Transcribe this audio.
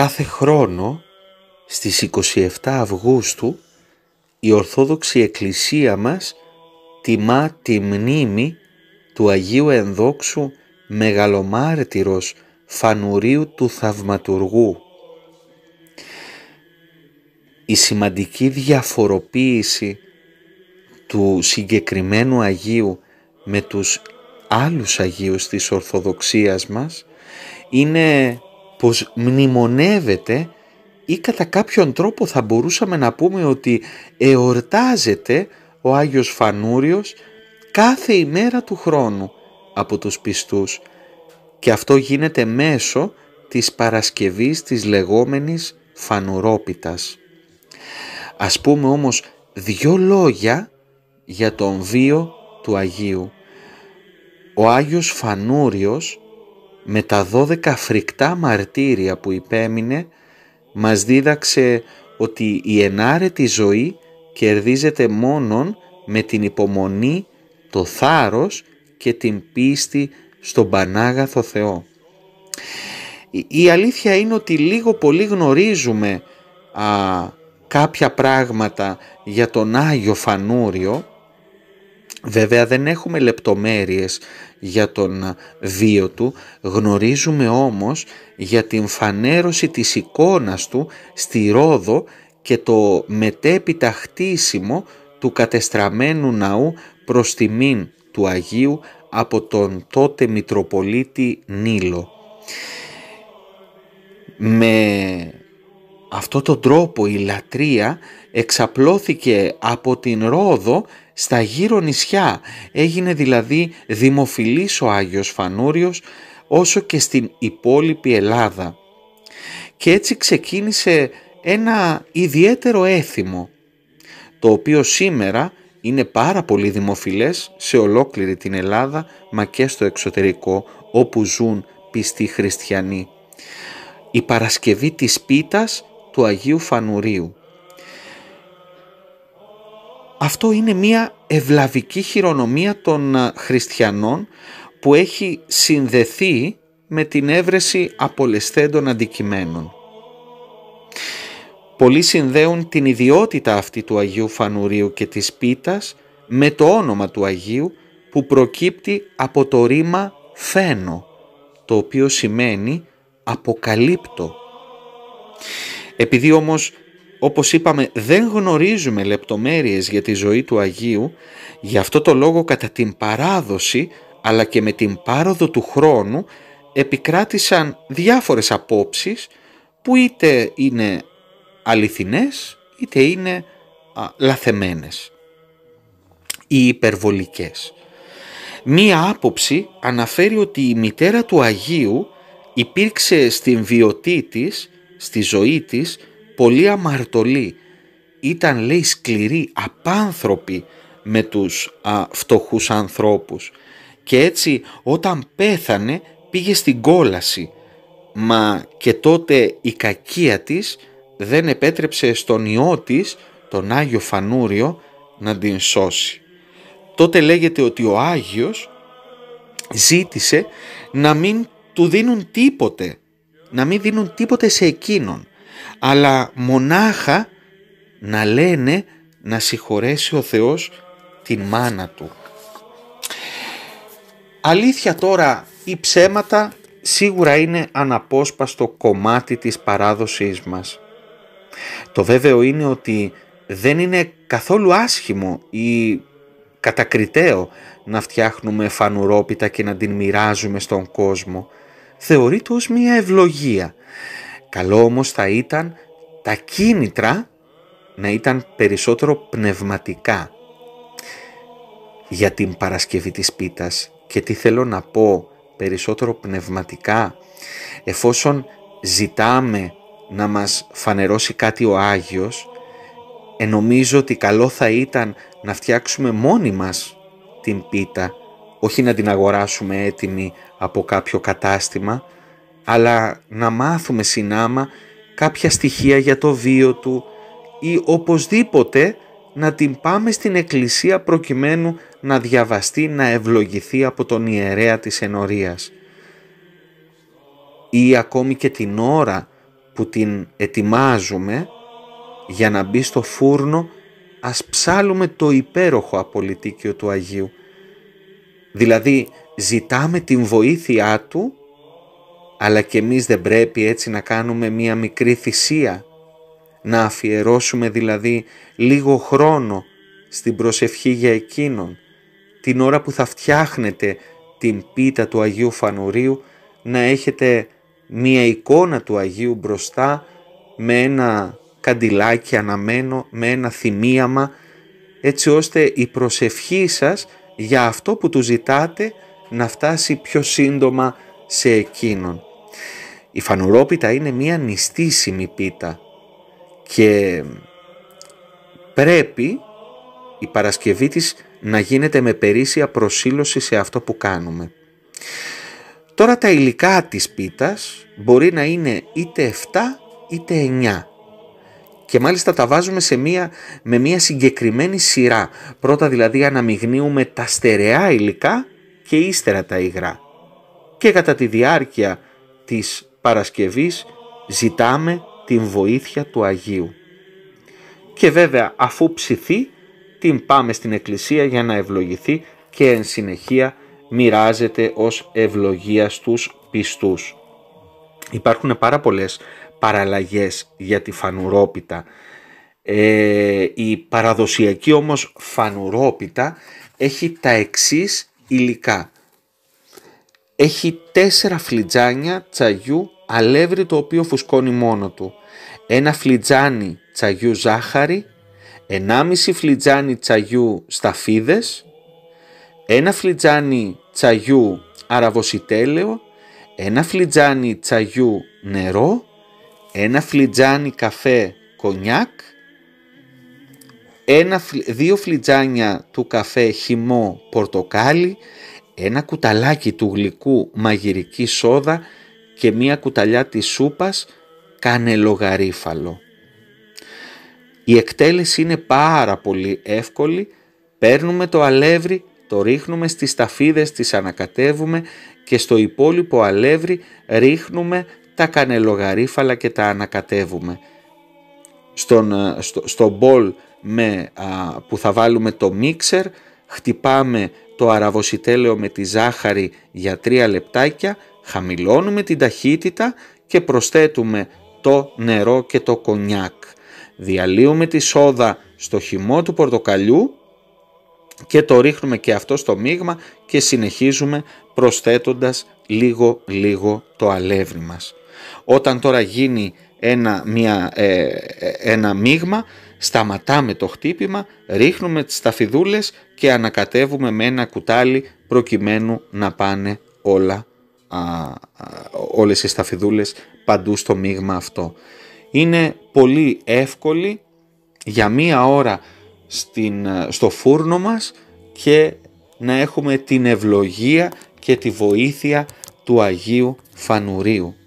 κάθε χρόνο στις 27 Αυγούστου η Ορθόδοξη Εκκλησία μας τιμά τη μνήμη του Αγίου Ενδόξου Μεγαλομάρτυρος Φανουρίου του Θαυματουργού. Η σημαντική διαφοροποίηση του συγκεκριμένου Αγίου με τους άλλους Αγίους της Ορθοδοξίας μας είναι πως μνημονεύεται ή κατά κάποιον τρόπο θα μπορούσαμε να πούμε ότι εορτάζεται ο Άγιος Φανούριος κάθε ημέρα του χρόνου από τους πιστούς και αυτό γίνεται μέσω της Παρασκευής της λεγόμενης Φανουρόπιτας. Ας πούμε όμως δύο λόγια για τον βίο του Αγίου. Ο Άγιος Φανούριος με τα δώδεκα φρικτά μαρτύρια που υπέμεινε μας δίδαξε ότι η ενάρετη ζωή κερδίζεται μόνον με την υπομονή, το θάρρος και την πίστη στον Πανάγαθο Θεό. Η αλήθεια είναι ότι λίγο πολύ γνωρίζουμε α, κάποια πράγματα για τον Άγιο Φανούριο Βέβαια δεν έχουμε λεπτομέρειες για τον βίο του, γνωρίζουμε όμως για την φανέρωση της εικόνας του στη Ρόδο και το μετέπειτα χτίσιμο του κατεστραμμένου ναού προς τιμήν του Αγίου από τον τότε Μητροπολίτη Νίλο. Με αυτό τον τρόπο η λατρεία εξαπλώθηκε από την Ρόδο στα γύρω νησιά. Έγινε δηλαδή δημοφιλής ο Άγιος Φανούριος όσο και στην υπόλοιπη Ελλάδα. Και έτσι ξεκίνησε ένα ιδιαίτερο έθιμο, το οποίο σήμερα είναι πάρα πολύ δημοφιλές σε ολόκληρη την Ελλάδα μα και στο εξωτερικό όπου ζουν πιστοί χριστιανοί. Η Παρασκευή της Πίτας του Αγίου Φανουρίου. Αυτό είναι μια ευλαβική χειρονομία των χριστιανών που έχει συνδεθεί με την έβρεση απολεσθέντων αντικειμένων. Πολλοί συνδέουν την ιδιότητα αυτή του Αγίου Φανουρίου και της πίτας με το όνομα του Αγίου που προκύπτει από το ρήμα «φαίνω», το οποίο σημαίνει «αποκαλύπτω», επειδή όμως, όπως είπαμε, δεν γνωρίζουμε λεπτομέρειες για τη ζωή του Αγίου, γι' αυτό το λόγο κατά την παράδοση αλλά και με την πάροδο του χρόνου επικράτησαν διάφορες απόψεις που είτε είναι αληθινές είτε είναι α, λαθεμένες ή υπερβολικές. Μία άποψη αναφέρει ότι η μητέρα του Αγίου υπήρξε στην βιωτή της στη ζωή της πολύ αμαρτωλή Ήταν λέει σκληρή απάνθρωπη με τους α, φτωχούς ανθρώπους. Και έτσι όταν πέθανε πήγε στην κόλαση. Μα και τότε η κακία της δεν επέτρεψε στον ιό της, τον Άγιο Φανούριο, να την σώσει. Τότε λέγεται ότι ο Άγιος ζήτησε να μην του δίνουν τίποτε να μην δίνουν τίποτε σε εκείνον, αλλά μονάχα να λένε να συγχωρέσει ο Θεός την μάνα του. Αλήθεια τώρα, οι ψέματα σίγουρα είναι αναπόσπαστο κομμάτι της παράδοσής μας. Το βέβαιο είναι ότι δεν είναι καθόλου άσχημο ή κατακριτέο να φτιάχνουμε φανουρόπιτα και να την μοιράζουμε στον κόσμο θεωρείται ως μια ευλογία. Καλό όμως θα ήταν τα κίνητρα να ήταν περισσότερο πνευματικά για την Παρασκευή της Πίτας. Και τι θέλω να πω περισσότερο πνευματικά, εφόσον ζητάμε να μας φανερώσει κάτι ο Άγιος, ε, νομίζω ότι καλό θα ήταν να φτιάξουμε μόνοι μας την πίτα όχι να την αγοράσουμε έτοιμη από κάποιο κατάστημα, αλλά να μάθουμε συνάμα κάποια στοιχεία για το βίο του ή οπωσδήποτε να την πάμε στην εκκλησία προκειμένου να διαβαστεί, να ευλογηθεί από τον ιερέα της ενορίας. Ή ακόμη και την ώρα που την ετοιμάζουμε για να μπει στο φούρνο ας ψάλουμε το υπέροχο απολυτίκιο του Αγίου Δηλαδή ζητάμε την βοήθειά Του, αλλά και εμείς δεν πρέπει έτσι να κάνουμε μία μικρή θυσία, να αφιερώσουμε δηλαδή λίγο χρόνο στην προσευχή για Εκείνον, την ώρα που θα φτιάχνετε την πίτα του Αγίου Φανουρίου, να έχετε μία εικόνα του Αγίου μπροστά με ένα καντιλάκι αναμένο, με ένα θυμίαμα, έτσι ώστε η προσευχή σας για αυτό που του ζητάτε να φτάσει πιο σύντομα σε εκείνον. Η φανουρόπιτα είναι μία νηστίσιμη πίτα και πρέπει η Παρασκευή της να γίνεται με περίσσια προσήλωση σε αυτό που κάνουμε. Τώρα τα υλικά της πίτας μπορεί να είναι είτε 7 είτε 9 και μάλιστα τα βάζουμε σε μία, με μία συγκεκριμένη σειρά. Πρώτα δηλαδή αναμειγνύουμε τα στερεά υλικά και ύστερα τα υγρά. Και κατά τη διάρκεια της Παρασκευής ζητάμε την βοήθεια του Αγίου. Και βέβαια αφού ψηθεί την πάμε στην εκκλησία για να ευλογηθεί και εν συνεχεία μοιράζεται ως ευλογίας στους πιστούς. Υπάρχουν πάρα πολλές παραλλαγές για τη φανουρόπιτα. Ε, η παραδοσιακή όμως φανουρόπιτα έχει τα εξής υλικά. Έχει τέσσερα φλιτζάνια τσαγιού αλεύρι το οποίο φουσκώνει μόνο του. Ένα φλιτζάνι τσαγιού ζάχαρη, ενάμιση φλιτζάνι τσαγιού σταφίδες, ένα φλιτζάνι τσαγιού αραβοσιτέλαιο, ένα φλιτζάνι τσαγιού νερό ένα φλιτζάνι καφέ κονιάκ, ένα, δύο φλιτζάνια του καφέ χυμό πορτοκάλι, ένα κουταλάκι του γλυκού μαγειρική σόδα και μία κουταλιά της σούπας κανελογαρίφαλο. Η εκτέλεση είναι πάρα πολύ εύκολη, παίρνουμε το αλεύρι, το ρίχνουμε στις ταφίδες, τις ανακατεύουμε και στο υπόλοιπο αλεύρι ρίχνουμε τα κανελογαρίφαλα και τα ανακατεύουμε. Στον, ε, στο, στο μπολ με, που θα βάλουμε το μίξερ χτυπάμε το αραβοσιτέλαιο με τη ζάχαρη για τρία λεπτάκια, χαμηλώνουμε την ταχύτητα και προσθέτουμε το νερό και το κονιάκ. Διαλύουμε τη σόδα στο χυμό του πορτοκαλιού και το ρίχνουμε και αυτό στο μείγμα και συνεχίζουμε προσθέτοντας λίγο λίγο το αλεύρι μας. Όταν τώρα γίνει ένα, μια, ε, μείγμα, σταματάμε το χτύπημα, ρίχνουμε τις ταφιδούλες και ανακατεύουμε με ένα κουτάλι προκειμένου να πάνε όλα, όλες οι σταφιδούλες παντού στο μείγμα αυτό. Είναι πολύ εύκολη για μία ώρα στην, ε, στο φούρνο μας και να έχουμε την ευλογία και τη βοήθεια του Αγίου Φανουρίου.